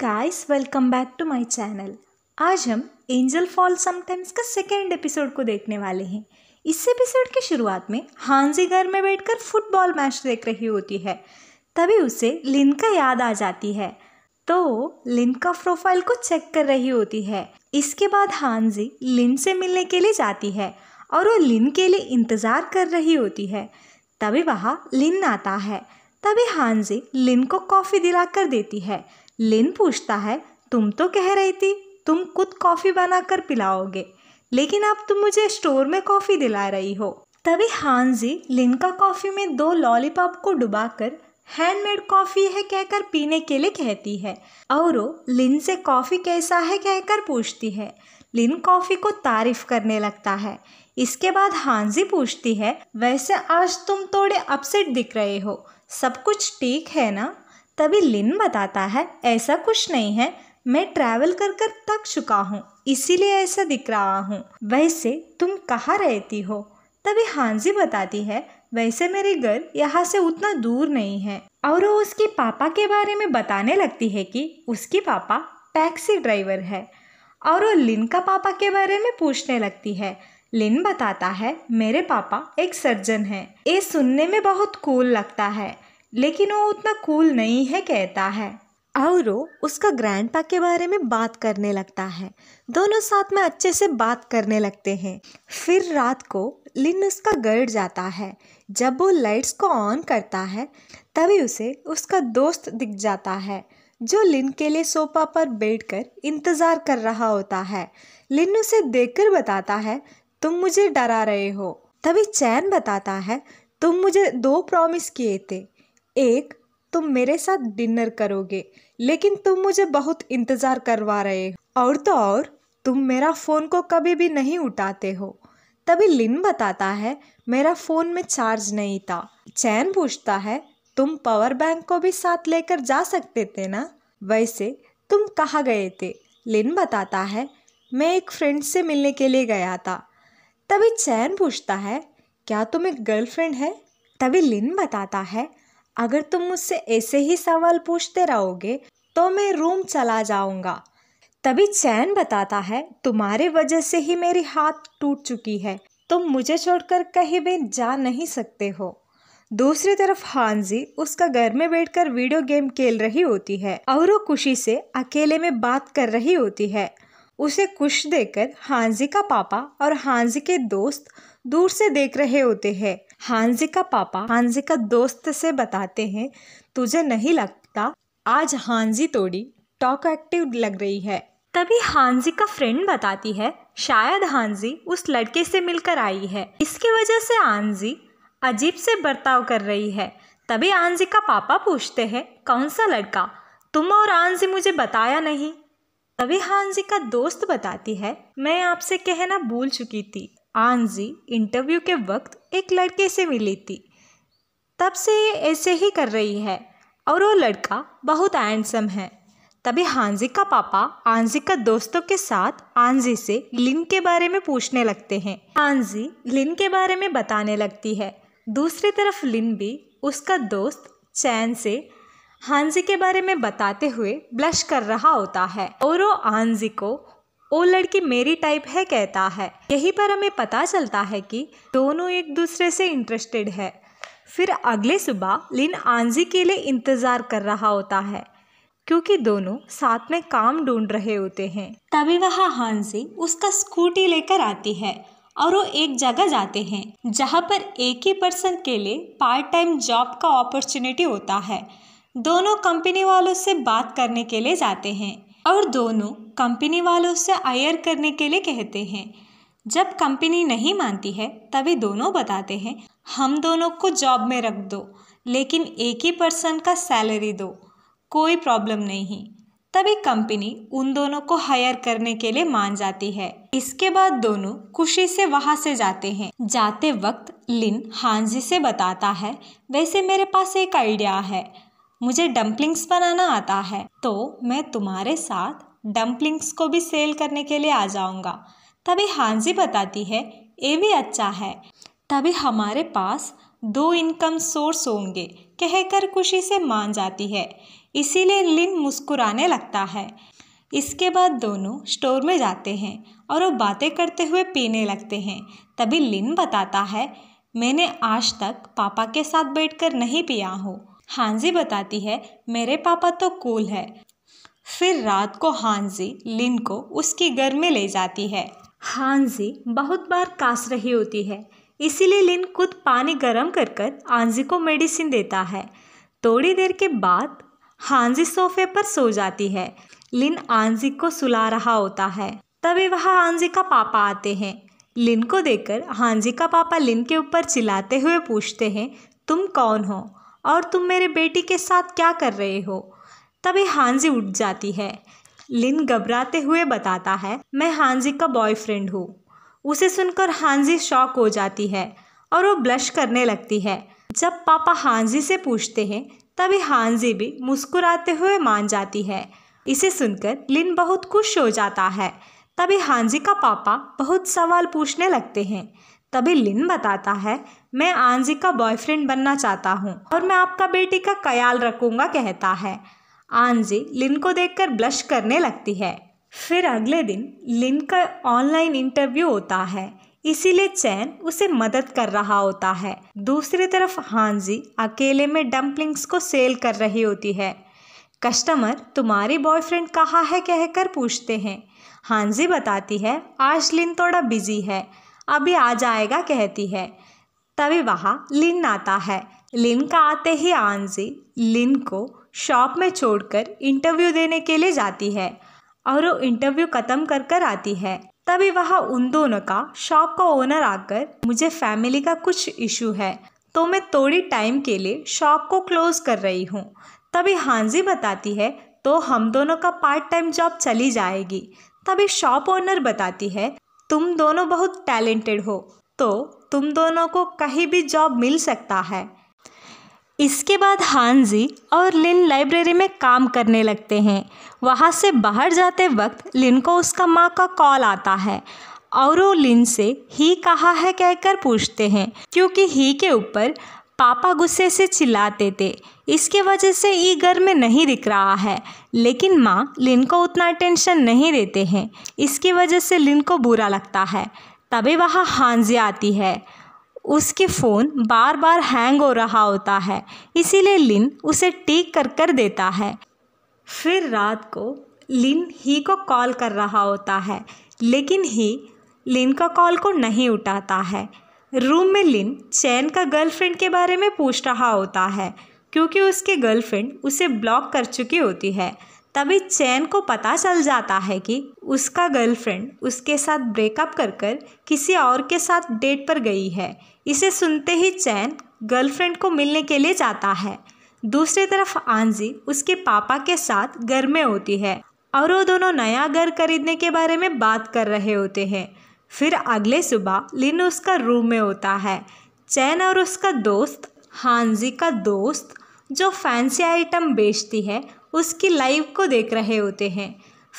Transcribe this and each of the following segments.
guys welcome back to my channel आज हम angel fall sometimes का सेकेंड एपिसोड को देखने वाले हैं इस एपिसोड की शुरुआत में हांजी घर में बैठकर फुटबॉल मैच देख रही होती है तभी उसे लिन का याद आ जाती है तो लिन का प्रोफाइल को चेक कर रही होती है इसके बाद हांजी लिन से मिलने के लिए जाती है और वो लिन के लिए इंतज़ार कर रही होती है तभी वहाँ लिन आता है तभी हांजी लिन को कॉफ़ी दिलाकर देती है लिन पूछता है तुम तो कह रही थी तुम खुद कॉफ़ी बनाकर पिलाओगे लेकिन अब तुम मुझे स्टोर में कॉफ़ी दिला रही हो तभी हांजी लिन का कॉफ़ी में दो लॉलीपॉप को डुबाकर हैंडमेड कॉफ़ी है कहकर पीने के लिए कहती है और लिन से कॉफ़ी कैसा है कहकर पूछती है लिन कॉफ़ी को तारीफ करने लगता है इसके बाद हांजी पूछती है वैसे आज तुम थोड़े अपसेट दिख रहे हो सब कुछ ठीक है ना तभी लिन बताता है ऐसा कुछ नहीं है मैं ट्रैवल कर कर थक चुका हूँ इसीलिए ऐसा दिख रहा हूँ वैसे तुम कहाँ रहती हो तभी हांजी बताती है वैसे मेरे घर यहाँ से उतना दूर नहीं है और वो उसके पापा के बारे में बताने लगती है कि उसके पापा टैक्सी ड्राइवर है और वो लिन का पापा के बारे में पूछने लगती है लिन बताता है मेरे पापा एक सर्जन है ये सुनने में बहुत कूल लगता है लेकिन वो उतना कूल नहीं है कहता है और वो उसका ग्रैंडपा के बारे में बात करने लगता है दोनों साथ में अच्छे से बात करने लगते हैं फिर रात को लिन उसका गर्ड जाता है जब वो लाइट्स को ऑन करता है तभी उसे उसका दोस्त दिख जाता है जो लिन के लिए सोफा पर बैठकर इंतज़ार कर रहा होता है लिन उसे देखकर बताता है तुम मुझे डरा रहे हो तभी चैन बताता है तुम मुझे दो प्रॉमिस किए थे एक तुम मेरे साथ डिनर करोगे लेकिन तुम मुझे बहुत इंतज़ार करवा रहे हो और तो और तुम मेरा फ़ोन को कभी भी नहीं उठाते हो तभी लिन बताता है मेरा फ़ोन में चार्ज नहीं था चैन पूछता है तुम पावर बैंक को भी साथ लेकर जा सकते थे ना वैसे तुम कहाँ गए थे लिन बताता है मैं एक फ्रेंड से मिलने के लिए गया था तभी चैन पूछता है क्या तुम एक गर्लफ्रेंड है तभी लिन बताता है अगर तुम मुझसे ऐसे ही सवाल पूछते रहोगे तो मैं रूम चला जाऊंगा तभी चैन बताता है तुम्हारे वजह से ही मेरी हाथ टूट चुकी है तुम मुझे छोड़कर कहीं भी जा नहीं सकते हो दूसरी तरफ हांजी उसका घर में बैठकर वीडियो गेम खेल रही होती है और वो खुशी से अकेले में बात कर रही होती है उसे खुश देकर हांजी का पापा और हांजी के दोस्त दूर से देख रहे होते हैं हांजी का पापा हांजी का दोस्त से बताते हैं तुझे नहीं लगता आज हांजी तोड़ी टॉक एक्टिव लग रही है तभी हांजी का फ्रेंड बताती है शायद हांजी उस लड़के से मिलकर आई है इसकी वजह से आंजी अजीब से बर्ताव कर रही है तभी आंजी का पापा पूछते हैं कौन सा लड़का तुम और आंजी मुझे बताया नहीं तभी हांजी का दोस्त बताती है मैं आपसे कहना भूल चुकी थी आंजी इंटरव्यू के वक्त एक लड़के से मिली थी तब से ये ऐसे ही कर रही है और वो लड़का बहुत हैंडसम है तभी हांजी का पापा आंजी का दोस्तों के साथ आंजी से लिन के बारे में पूछने लगते हैं आंजी लिन के बारे में बताने लगती है दूसरी तरफ लिन भी उसका दोस्त चैन से हांजी के बारे में बताते हुए ब्लश कर रहा होता है और वो आंजी को वो लड़की मेरी टाइप है कहता है यहीं पर हमें पता चलता है कि दोनों एक दूसरे से इंटरेस्टेड है फिर अगले सुबह लिन आंजी के लिए इंतज़ार कर रहा होता है क्योंकि दोनों साथ में काम ढूंढ रहे होते हैं तभी वह हांजी उसका स्कूटी लेकर आती है और वो एक जगह जाते हैं जहाँ पर एक ही पर्सन के लिए पार्ट टाइम जॉब का अपॉर्चुनिटी होता है दोनों कंपनी वालों से बात करने के लिए जाते हैं और दोनों कंपनी वालों से आयर करने के लिए कहते हैं जब कंपनी नहीं मानती है तभी दोनों बताते हैं हम दोनों को जॉब में रख दो लेकिन एक ही पर्सन का सैलरी दो कोई प्रॉब्लम नहीं तभी कंपनी उन दोनों को हायर करने के लिए मान जाती है इसके बाद दोनों खुशी से वहाँ से जाते हैं जाते वक्त लिन हांजी से बताता है वैसे मेरे पास एक आइडिया है मुझे डम्पलिंग्स बनाना आता है तो मैं तुम्हारे साथ डम्पलिंग्स को भी सेल करने के लिए आ जाऊँगा तभी हांजी बताती है ये भी अच्छा है तभी हमारे पास दो इनकम सोर्स होंगे कहकर खुशी से मान जाती है इसीलिए लिन मुस्कुराने लगता है इसके बाद दोनों स्टोर में जाते हैं और वो बातें करते हुए पीने लगते हैं तभी लिन बताता है मैंने आज तक पापा के साथ बैठकर नहीं पिया हूँ हांजी बताती है मेरे पापा तो कूल है फिर रात को हांजी लिन को उसके घर में ले जाती है हांजी बहुत बार कास रही होती है इसीलिए लिन खुद पानी गर्म कर कर आंजी को मेडिसिन देता है थोड़ी देर के बाद हांजी सोफे पर सो जाती है लिन आंजी को सुला रहा होता है तभी वहाँ आंजी का पापा आते हैं लिन को देखकर हांजी का पापा लिन के ऊपर चिल्लाते हुए पूछते हैं तुम कौन हो और तुम मेरे बेटी के साथ क्या कर रहे हो तभी हांजी उठ जाती है लिन घबराते हुए बताता है मैं हांजी का बॉयफ्रेंड हूँ उसे सुनकर हांजी शॉक हो जाती है और वो ब्लश करने लगती है जब पापा हांजी से पूछते हैं तभी हांजी भी मुस्कुराते हुए मान जाती है इसे सुनकर लिन बहुत खुश हो जाता है तभी हांजी का पापा बहुत सवाल पूछने लगते हैं तभी लिन बताता है मैं आंजी का बॉयफ्रेंड बनना चाहता हूँ और मैं आपका बेटी का ख्याल रखूँगा कहता है आंजी लिन को देखकर ब्लश करने लगती है फिर अगले दिन लिन का ऑनलाइन इंटरव्यू होता है इसीलिए चैन उसे मदद कर रहा होता है दूसरी तरफ हांजी अकेले में डम्पलिंग्स को सेल कर रही होती है कस्टमर तुम्हारी बॉयफ्रेंड कहाँ है कहकर पूछते हैं हांजी बताती है आज लिन थोड़ा बिजी है अभी आ जाएगा कहती है तभी वहाँ लिन आता है लिन का आते ही आंजी लिन को शॉप में छोड़कर इंटरव्यू देने के लिए जाती है और वो इंटरव्यू ख़त्म कर कर आती है तभी वहाँ उन दोनों का शॉप का ओनर आकर मुझे फैमिली का कुछ इशू है तो मैं थोड़ी टाइम के लिए शॉप को क्लोज़ कर रही हूँ तभी हांजी बताती है तो हम दोनों का पार्ट टाइम जॉब चली जाएगी तभी शॉप ओनर बताती है तुम दोनों बहुत टैलेंटेड हो तो तुम दोनों को कहीं भी जॉब मिल सकता है इसके बाद हानजी और लिन लाइब्रेरी में काम करने लगते हैं वहाँ से बाहर जाते वक्त लिन को उसका माँ का कॉल आता है और वो लिन से ही कहा है कहकर पूछते हैं क्योंकि ही के ऊपर पापा गुस्से से चिल्लाते थे इसके वजह से ई घर में नहीं दिख रहा है लेकिन माँ लिन को उतना टेंशन नहीं देते हैं इसकी वजह से लिन को बुरा लगता है तभी वहाँ हांजी आती है उसके फ़ोन बार बार हैंग हो रहा होता है इसीलिए लिन उसे टेक कर कर देता है फिर रात को लिन ही को कॉल कर रहा होता है लेकिन ही लिन का कॉल को नहीं उठाता है रूम में लिन चैन का गर्लफ्रेंड के बारे में पूछ रहा होता है क्योंकि उसके गर्लफ्रेंड उसे ब्लॉक कर चुकी होती है तभी चैन को पता चल जाता है कि उसका गर्लफ्रेंड उसके साथ ब्रेकअप कर कर किसी और के साथ डेट पर गई है इसे सुनते ही चैन गर्लफ्रेंड को मिलने के लिए जाता है दूसरी तरफ आंजी उसके पापा के साथ घर में होती है और वो दोनों नया घर खरीदने के बारे में बात कर रहे होते हैं फिर अगले सुबह लिन उसका रूम में होता है चैन और उसका दोस्त हांजी का दोस्त जो फैंसी आइटम बेचती है उसकी लाइव को देख रहे होते हैं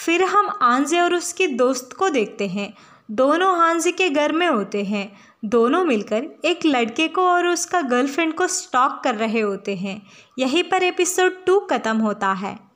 फिर हम आंजी और उसके दोस्त को देखते हैं दोनों हांजी के घर में होते हैं दोनों मिलकर एक लड़के को और उसका गर्लफ्रेंड को स्टॉक कर रहे होते हैं यहीं पर एपिसोड टू ख़त्म होता है